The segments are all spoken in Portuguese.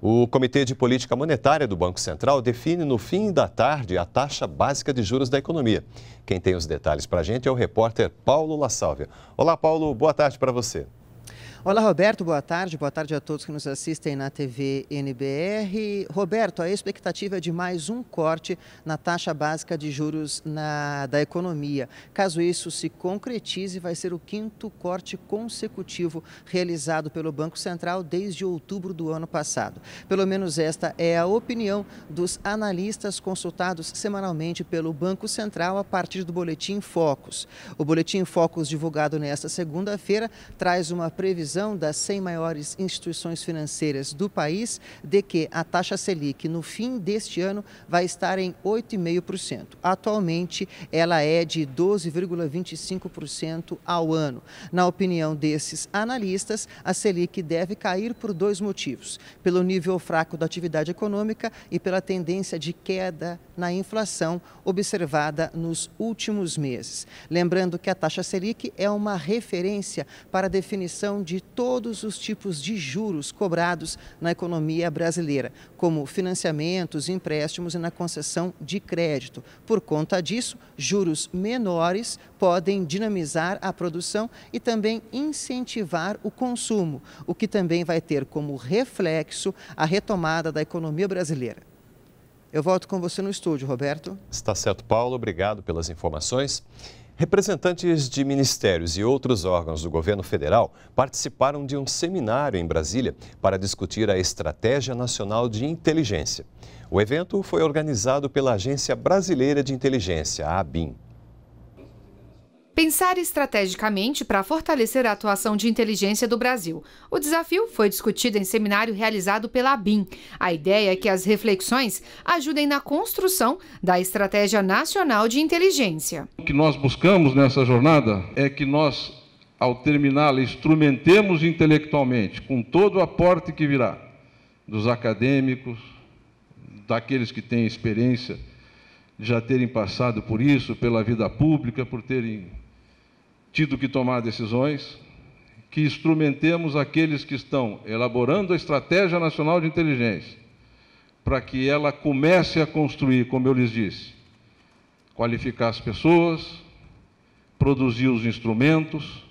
O Comitê de Política Monetária do Banco Central define no fim da tarde a taxa básica de juros da economia. Quem tem os detalhes para a gente é o repórter Paulo La Sálvia. Olá, Paulo, boa tarde para você. Olá, Roberto, boa tarde. Boa tarde a todos que nos assistem na TV NBR. Roberto, a expectativa é de mais um corte na taxa básica de juros na, da economia. Caso isso se concretize, vai ser o quinto corte consecutivo realizado pelo Banco Central desde outubro do ano passado. Pelo menos esta é a opinião dos analistas consultados semanalmente pelo Banco Central a partir do Boletim Focus. O Boletim Focus, divulgado nesta segunda-feira, traz uma previsão previsão das 100 maiores instituições financeiras do país de que a taxa Selic no fim deste ano vai estar em 8,5%. Atualmente, ela é de 12,25% ao ano. Na opinião desses analistas, a Selic deve cair por dois motivos: pelo nível fraco da atividade econômica e pela tendência de queda na inflação observada nos últimos meses. Lembrando que a taxa Selic é uma referência para a definição de de todos os tipos de juros cobrados na economia brasileira, como financiamentos, empréstimos e na concessão de crédito. Por conta disso, juros menores podem dinamizar a produção e também incentivar o consumo, o que também vai ter como reflexo a retomada da economia brasileira. Eu volto com você no estúdio, Roberto. Está certo, Paulo. Obrigado pelas informações. Representantes de ministérios e outros órgãos do governo federal participaram de um seminário em Brasília para discutir a Estratégia Nacional de Inteligência. O evento foi organizado pela Agência Brasileira de Inteligência, a ABIN. Pensar estrategicamente para fortalecer a atuação de inteligência do Brasil. O desafio foi discutido em seminário realizado pela BIM. A ideia é que as reflexões ajudem na construção da Estratégia Nacional de Inteligência. O que nós buscamos nessa jornada é que nós, ao terminá-la, instrumentemos intelectualmente, com todo o aporte que virá dos acadêmicos, daqueles que têm experiência de já terem passado por isso, pela vida pública, por terem tido que tomar decisões, que instrumentemos aqueles que estão elaborando a Estratégia Nacional de Inteligência, para que ela comece a construir, como eu lhes disse, qualificar as pessoas, produzir os instrumentos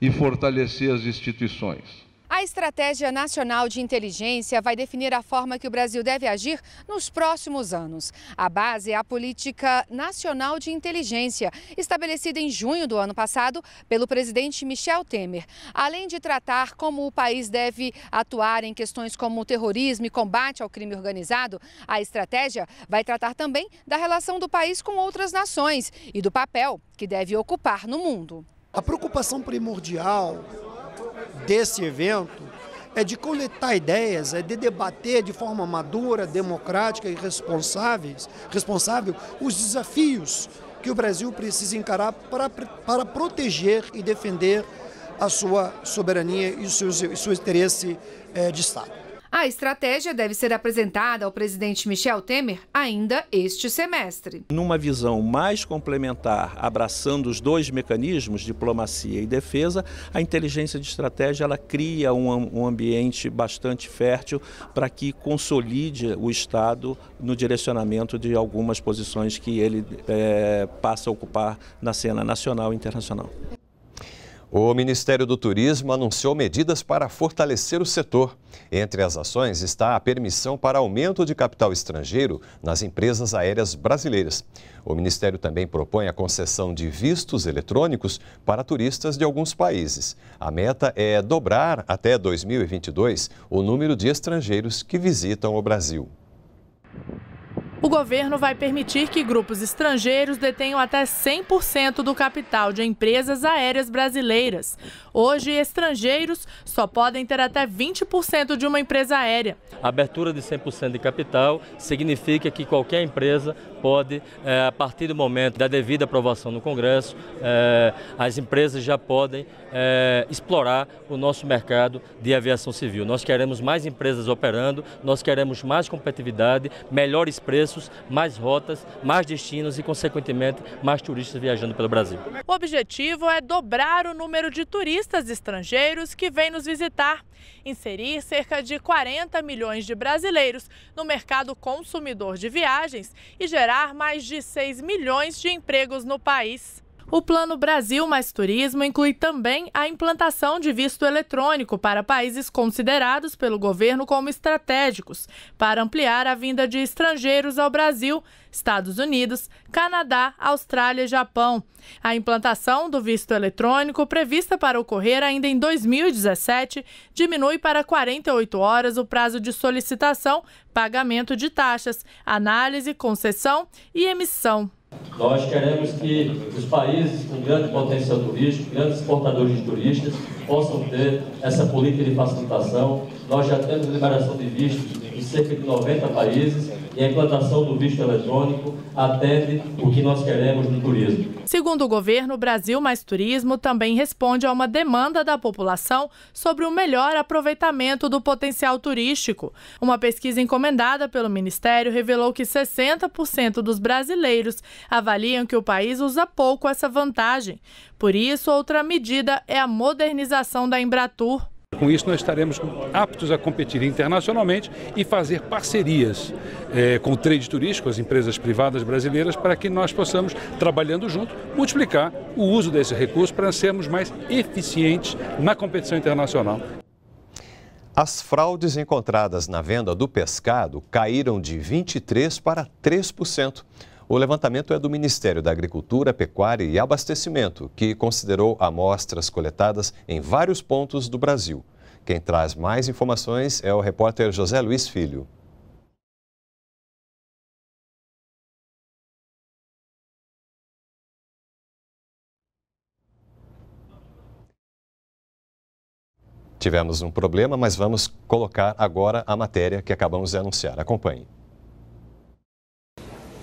e fortalecer as instituições. A Estratégia Nacional de Inteligência vai definir a forma que o Brasil deve agir nos próximos anos. A base é a Política Nacional de Inteligência, estabelecida em junho do ano passado pelo presidente Michel Temer. Além de tratar como o país deve atuar em questões como terrorismo e combate ao crime organizado, a estratégia vai tratar também da relação do país com outras nações e do papel que deve ocupar no mundo. A preocupação primordial desse evento é de coletar ideias, é de debater de forma madura, democrática e responsáveis, responsável os desafios que o Brasil precisa encarar para, para proteger e defender a sua soberania e o seu, seu interesse é, de Estado. A estratégia deve ser apresentada ao presidente Michel Temer ainda este semestre. Numa visão mais complementar, abraçando os dois mecanismos, diplomacia e defesa, a inteligência de estratégia ela cria um, um ambiente bastante fértil para que consolide o Estado no direcionamento de algumas posições que ele é, passa a ocupar na cena nacional e internacional. O Ministério do Turismo anunciou medidas para fortalecer o setor. Entre as ações está a permissão para aumento de capital estrangeiro nas empresas aéreas brasileiras. O Ministério também propõe a concessão de vistos eletrônicos para turistas de alguns países. A meta é dobrar até 2022 o número de estrangeiros que visitam o Brasil o governo vai permitir que grupos estrangeiros detenham até 100% do capital de empresas aéreas brasileiras. Hoje, estrangeiros só podem ter até 20% de uma empresa aérea. A abertura de 100% de capital significa que qualquer empresa pode, eh, a partir do momento da devida aprovação no Congresso, eh, as empresas já podem eh, explorar o nosso mercado de aviação civil. Nós queremos mais empresas operando, nós queremos mais competitividade, melhores preços mais rotas, mais destinos e, consequentemente, mais turistas viajando pelo Brasil. O objetivo é dobrar o número de turistas estrangeiros que vêm nos visitar, inserir cerca de 40 milhões de brasileiros no mercado consumidor de viagens e gerar mais de 6 milhões de empregos no país. O Plano Brasil Mais Turismo inclui também a implantação de visto eletrônico para países considerados pelo governo como estratégicos, para ampliar a vinda de estrangeiros ao Brasil, Estados Unidos, Canadá, Austrália e Japão. A implantação do visto eletrônico, prevista para ocorrer ainda em 2017, diminui para 48 horas o prazo de solicitação, pagamento de taxas, análise, concessão e emissão. Nós queremos que os países com grande potencial turístico, grandes exportadores de turistas, possam ter essa política de facilitação. Nós já temos liberação de vistos cerca de 90 países e a implantação do visto eletrônico atende o que nós queremos no turismo. Segundo o governo, Brasil Mais Turismo também responde a uma demanda da população sobre o melhor aproveitamento do potencial turístico. Uma pesquisa encomendada pelo Ministério revelou que 60% dos brasileiros avaliam que o país usa pouco essa vantagem. Por isso, outra medida é a modernização da Embratur. Com isso, nós estaremos aptos a competir internacionalmente e fazer parcerias é, com o trade turístico, as empresas privadas brasileiras, para que nós possamos, trabalhando junto, multiplicar o uso desse recurso para sermos mais eficientes na competição internacional. As fraudes encontradas na venda do pescado caíram de 23% para 3%. O levantamento é do Ministério da Agricultura, Pecuária e Abastecimento, que considerou amostras coletadas em vários pontos do Brasil. Quem traz mais informações é o repórter José Luiz Filho. Tivemos um problema, mas vamos colocar agora a matéria que acabamos de anunciar. Acompanhe.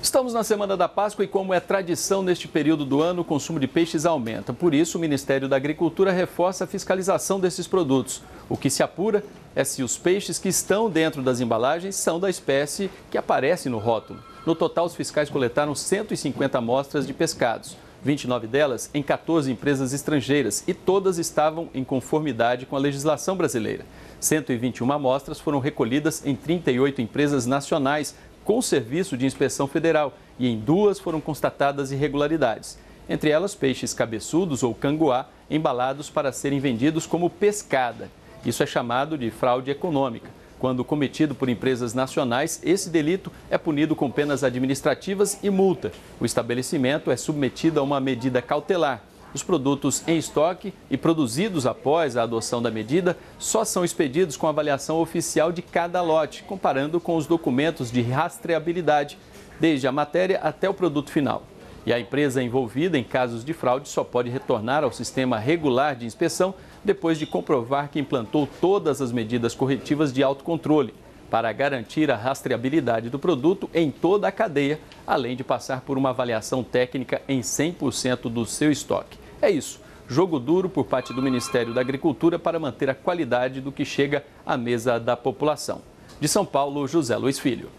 Estamos na semana da Páscoa e, como é tradição neste período do ano, o consumo de peixes aumenta. Por isso, o Ministério da Agricultura reforça a fiscalização desses produtos. O que se apura é se os peixes que estão dentro das embalagens são da espécie que aparece no rótulo. No total, os fiscais coletaram 150 amostras de pescados, 29 delas em 14 empresas estrangeiras e todas estavam em conformidade com a legislação brasileira. 121 amostras foram recolhidas em 38 empresas nacionais com o Serviço de Inspeção Federal e em duas foram constatadas irregularidades. Entre elas, peixes cabeçudos ou canguá embalados para serem vendidos como pescada. Isso é chamado de fraude econômica. Quando cometido por empresas nacionais, esse delito é punido com penas administrativas e multa. O estabelecimento é submetido a uma medida cautelar. Os produtos em estoque e produzidos após a adoção da medida só são expedidos com avaliação oficial de cada lote, comparando com os documentos de rastreabilidade, desde a matéria até o produto final. E a empresa envolvida em casos de fraude só pode retornar ao sistema regular de inspeção depois de comprovar que implantou todas as medidas corretivas de autocontrole para garantir a rastreabilidade do produto em toda a cadeia, além de passar por uma avaliação técnica em 100% do seu estoque. É isso. Jogo duro por parte do Ministério da Agricultura para manter a qualidade do que chega à mesa da população. De São Paulo, José Luiz Filho.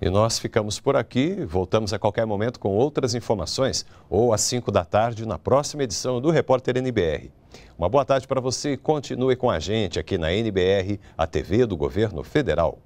E nós ficamos por aqui. Voltamos a qualquer momento com outras informações ou às 5 da tarde na próxima edição do Repórter NBR. Uma boa tarde para você e continue com a gente aqui na NBR, a TV do Governo Federal.